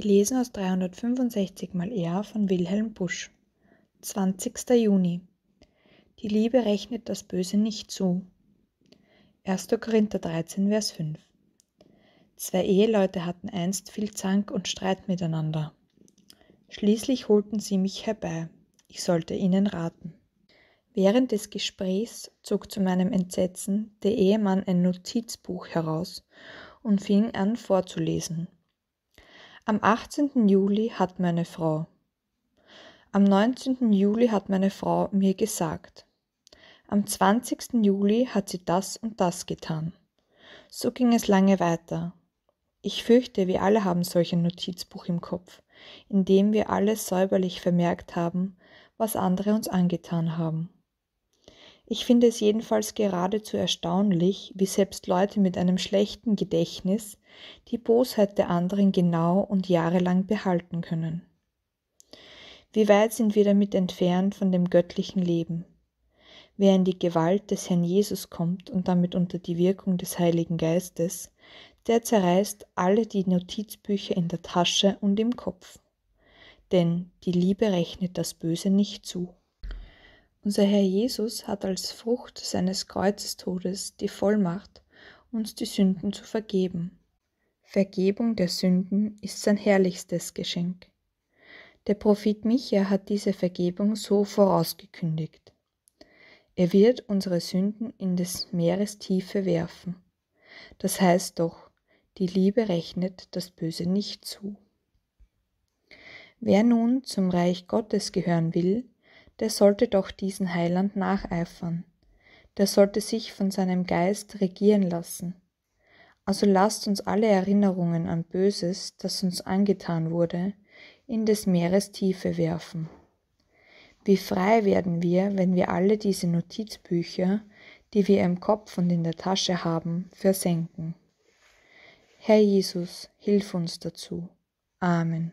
Gelesen aus 365 mal R von Wilhelm Busch. 20. Juni. Die Liebe rechnet das Böse nicht zu. 1. Korinther 13, Vers 5. Zwei Eheleute hatten einst viel Zank und Streit miteinander. Schließlich holten sie mich herbei. Ich sollte ihnen raten. Während des Gesprächs zog zu meinem Entsetzen der Ehemann ein Notizbuch heraus und fing an vorzulesen. Am 18. Juli hat meine Frau. Am 19. Juli hat meine Frau mir gesagt. Am 20. Juli hat sie das und das getan. So ging es lange weiter. Ich fürchte, wir alle haben solch ein Notizbuch im Kopf, in dem wir alles säuberlich vermerkt haben, was andere uns angetan haben. Ich finde es jedenfalls geradezu erstaunlich, wie selbst Leute mit einem schlechten Gedächtnis die Bosheit der anderen genau und jahrelang behalten können. Wie weit sind wir damit entfernt von dem göttlichen Leben? Wer in die Gewalt des Herrn Jesus kommt und damit unter die Wirkung des Heiligen Geistes, der zerreißt alle die Notizbücher in der Tasche und im Kopf. Denn die Liebe rechnet das Böse nicht zu. Unser Herr Jesus hat als Frucht seines Kreuzestodes die Vollmacht, uns die Sünden zu vergeben. Vergebung der Sünden ist sein herrlichstes Geschenk. Der Prophet Micha hat diese Vergebung so vorausgekündigt. Er wird unsere Sünden in des Meeres Tiefe werfen. Das heißt doch, die Liebe rechnet das Böse nicht zu. Wer nun zum Reich Gottes gehören will, der sollte doch diesen Heiland nacheifern, der sollte sich von seinem Geist regieren lassen. Also lasst uns alle Erinnerungen an Böses, das uns angetan wurde, in des Meeres Tiefe werfen. Wie frei werden wir, wenn wir alle diese Notizbücher, die wir im Kopf und in der Tasche haben, versenken. Herr Jesus, hilf uns dazu. Amen.